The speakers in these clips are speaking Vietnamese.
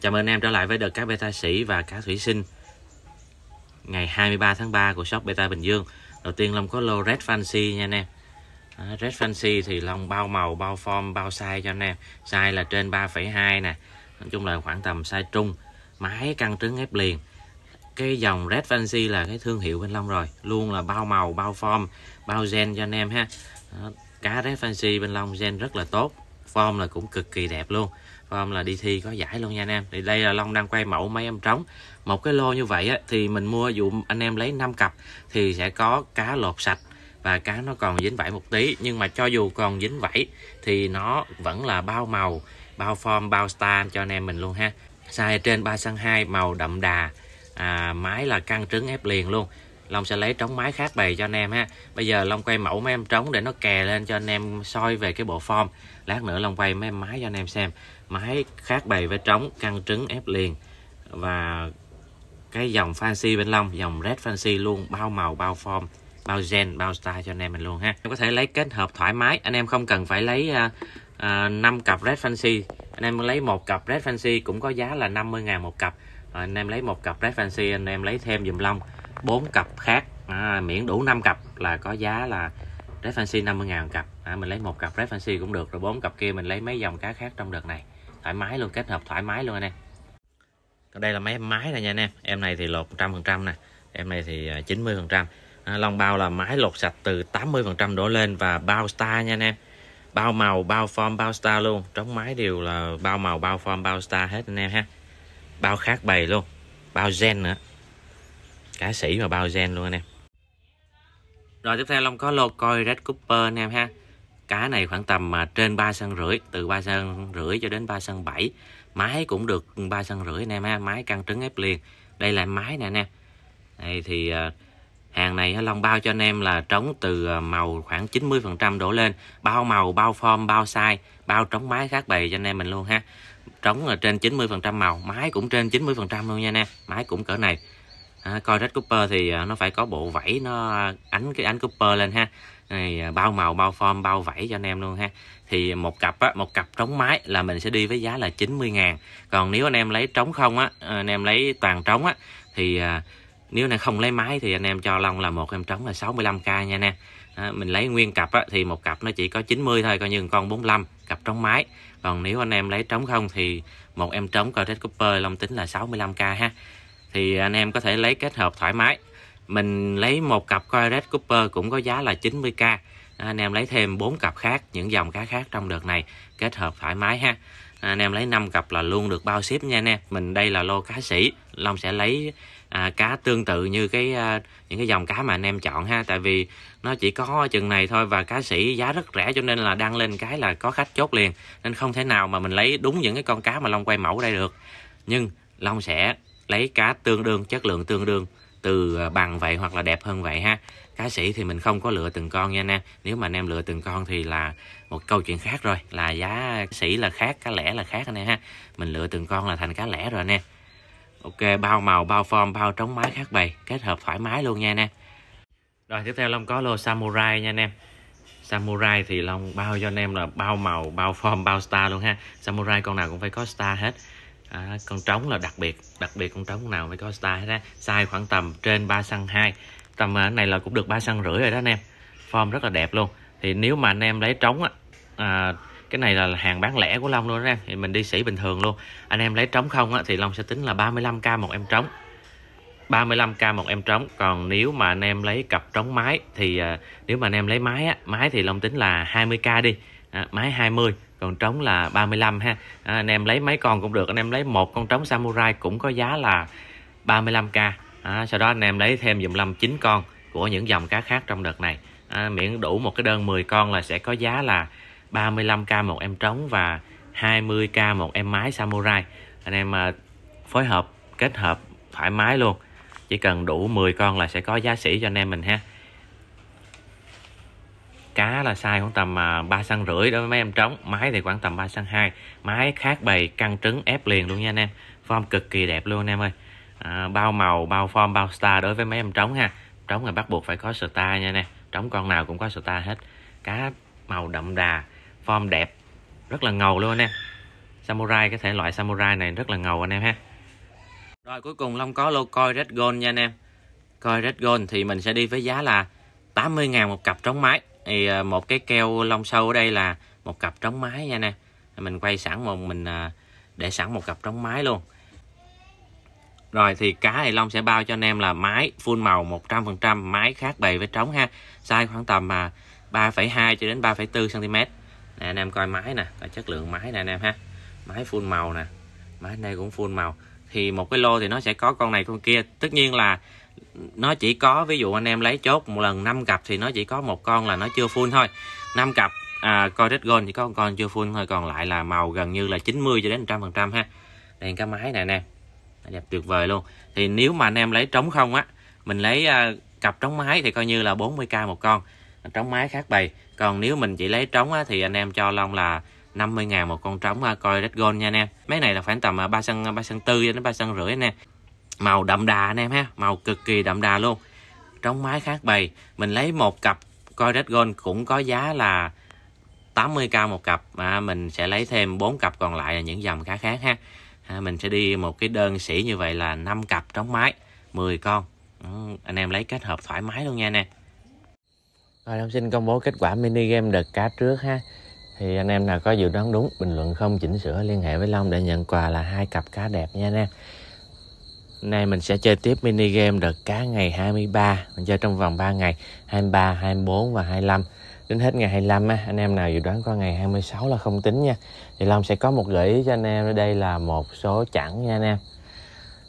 Chào mừng anh em trở lại với đợt cá beta sĩ và cá thủy sinh Ngày 23 tháng 3 của shop Beta Bình Dương Đầu tiên Long có lô Red Fancy nha anh em Red Fancy thì Long bao màu, bao form, bao size cho anh em Size là trên 3,2 nè Nói chung là khoảng tầm size trung Máy căng trứng ép liền Cái dòng Red Fancy là cái thương hiệu bên Long rồi Luôn là bao màu, bao form, bao gen cho anh em ha Cá Red Fancy bên Long gen rất là tốt Form là cũng cực kỳ đẹp luôn form là đi thi có giải luôn nha anh em thì đây là long đang quay mẫu mấy em trống một cái lô như vậy á, thì mình mua dụ anh em lấy 5 cặp thì sẽ có cá lột sạch và cá nó còn dính vảy một tí nhưng mà cho dù còn dính vảy thì nó vẫn là bao màu bao form bao star cho anh em mình luôn ha size trên 3 xăng 2 màu đậm đà à, máy là căng trứng ép liền luôn Long sẽ lấy trống máy khác bày cho anh em ha. Bây giờ Long quay mẫu mấy em trống để nó kè lên cho anh em soi về cái bộ form. Lát nữa Long quay mấy em máy cho anh em xem. Máy khác bày với trống, căng trứng ép liền và cái dòng fancy bên Long, dòng red fancy luôn, bao màu, bao form bao gen bao style cho anh em mình luôn ha em có thể lấy kết hợp thoải mái anh em không cần phải lấy uh, uh, 5 cặp red fancy anh em lấy một cặp red fancy cũng có giá là 50 ngàn một cặp anh em lấy một cặp red fancy anh em lấy thêm dùm long bốn cặp khác à, miễn đủ 5 cặp là có giá là Red Fancy 50 ngàn cặp à, mình lấy một cặp Red Fancy cũng được rồi bốn cặp kia mình lấy mấy dòng cá khác trong đợt này thoải mái luôn kết hợp thoải mái luôn anh em còn đây là máy máy này nha anh em em này thì lột 100% nè em này thì 90% à, à long bao là máy lột sạch từ 80% đổ lên và bao star nha anh em bao màu bao form bao star luôn trống máy đều là bao màu bao form bao star hết anh em ha bao khác bày luôn bao gen nữa cá sĩ và bao gen luôn anh em rồi tiếp theo Long có lô coi Red Cooper anh em ha cá này khoảng tầm mà trên ba sân rưỡi từ ba sân rưỡi cho đến ba sân bảy. máy cũng được ba sân rưỡi anh em ha máy căng trứng ép liền đây là máy nè anh em đây thì à, hàng này Long bao cho anh em là trống từ à, màu khoảng 90% đổ lên bao màu bao form bao size bao trống máy khác bày cho anh em mình luôn ha trống là trên 90% màu máy cũng trên 90% luôn nha nè. máy cũng cỡ này à, coi Red Cooper thì à, nó phải có bộ vảy nó ánh cái ánh Cooper lên ha này à, bao màu bao form bao vảy cho anh em luôn ha thì một cặp á, một cặp trống máy là mình sẽ đi với giá là 90 ngàn còn nếu anh em lấy trống không á à, anh em lấy toàn trống á thì à, nếu này không lấy máy thì anh em cho Long là một em trống là 65k nha nè à, mình lấy nguyên cặp á, thì một cặp nó chỉ có 90 thôi coi như con 45 cặp trống máy còn nếu anh em lấy trống không thì một em trống Corvette Cooper Long tính là 65k ha thì anh em có thể lấy kết hợp thoải mái mình lấy một cặp Coiret Cooper cũng có giá là 90k anh em lấy thêm 4 cặp khác những dòng cá khác trong đợt này kết hợp thoải mái ha anh em lấy 5 cặp là luôn được bao ship nha anh em mình đây là lô cá sĩ Long sẽ lấy à, cá tương tự như cái à, những cái dòng cá mà anh em chọn ha tại vì nó chỉ có chừng này thôi và cá sĩ giá rất rẻ cho nên là đăng lên cái là có khách chốt liền nên không thể nào mà mình lấy đúng những cái con cá mà Long quay mẫu đây được nhưng Long sẽ lấy cá tương đương chất lượng tương đương từ à, bằng vậy hoặc là đẹp hơn vậy ha cá sĩ thì mình không có lựa từng con nha anh em nếu mà anh em lựa từng con thì là một câu chuyện khác rồi là giá sĩ là khác cá lẻ là khác anh em ha mình lựa từng con là thành cá lẻ rồi anh em ok bao màu bao form bao trống máy khác bày kết hợp thoải mái luôn nha anh em rồi tiếp theo long có lô samurai nha anh em samurai thì long bao cho anh em là bao màu bao form bao star luôn ha samurai con nào cũng phải có star hết à, con trống là đặc biệt đặc biệt con trống nào mới có size ra size khoảng tầm trên 3 xăng 2 tầm à, này là cũng được 3 xăng rưỡi rồi đó anh em form rất là đẹp luôn thì nếu mà anh em lấy trống á à, cái này là hàng bán lẻ của Long luôn đó em thì mình đi sỉ bình thường luôn anh em lấy trống không á, thì Long sẽ tính là 35k một em trống 35k một em trống còn nếu mà anh em lấy cặp trống máy thì à, nếu mà anh em lấy máy á, máy thì Long tính là 20k đi à, máy 20 còn trống là 35 ha à, anh em lấy mấy con cũng được anh em lấy một con trống samurai cũng có giá là 35k à, sau đó anh em lấy thêm dùm lâm 9 con của những dòng cá khác trong đợt này à, miễn đủ một cái đơn 10 con là sẽ có giá là 35k một em trống và 20k một em mái samurai anh em à, phối hợp kết hợp thoải mái luôn chỉ cần đủ 10 con là sẽ có giá sĩ cho anh em mình ha cá là size khoảng tầm 3 à, xăng rưỡi đối với mấy em trống máy thì khoảng tầm ba xăng hai máy khác bày căng trứng ép liền luôn nha anh em form cực kỳ đẹp luôn anh em ơi à, bao màu bao form bao star đối với mấy em trống ha trống là bắt buộc phải có star nha nè trống con nào cũng có star hết cá màu đậm đà form đẹp rất là ngầu luôn anh em samurai cái thể loại samurai này rất là ngầu anh em ha rồi cuối cùng Long có lô coi Red Gold nha anh em coi Red Gold thì mình sẽ đi với giá là 80.000 một cặp trống máy thì à, một cái keo lông sâu ở đây là một cặp trống mái nha nè mình quay sẵn một mình à, để sẵn một cặp trống mái luôn rồi thì cá thì Long sẽ bao cho anh em là mái full màu 100% mái khác bề với trống ha size khoảng tầm mà 3,2 cho đến 3,4 cm nè anh em coi mái nè coi chất lượng mái nè anh em ha mái full màu nè mái này cũng full màu thì một cái lô thì nó sẽ có con này con kia tất nhiên là nó chỉ có ví dụ anh em lấy chốt một lần 5 cặp thì nó chỉ có một con là nó chưa full thôi 5 cặp à, Codex Gold chỉ có một con chưa full thôi còn lại là màu gần như là 90 cho đến 100 phần trăm ha đèn cá máy này nè đẹp tuyệt vời luôn thì nếu mà anh em lấy trống không á mình lấy à, cặp trống máy thì coi như là 40k một con trống máy khác bày còn nếu mình chỉ lấy trống á, thì anh em cho Long là 50 ngàn một con trống à, coi Red Gold nha anh em. Mấy này là khoảng tầm 3 à, sân 3 à, sân 4 cho đến 3 sân rưỡi anh em màu đậm đà anh em ha màu cực kỳ đậm đà luôn trong máy khác bày mình lấy một cặp coi red gold cũng có giá là 80k một cặp mà mình sẽ lấy thêm 4 cặp còn lại là những dòng khá khác ha à, mình sẽ đi một cái đơn sĩ như vậy là 5 cặp trống máy 10 con ừ, anh em lấy kết hợp thoải mái luôn nha nè rồi Đông xin công bố kết quả mini game đợt cá trước ha thì anh em nào có dự đoán đúng bình luận không chỉnh sửa liên hệ với Long để nhận quà là hai cặp cá đẹp nha nè nay mình sẽ chơi tiếp mini game đợt cá ngày 23 mình chơi trong vòng 3 ngày 23 24 và 25 đến hết ngày 25 á anh em nào dự đoán qua ngày 26 là không tính nha thì Long sẽ có một gợi ý cho anh em đây là một số chẵn nha anh em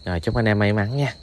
rồi chúc anh em may mắn nha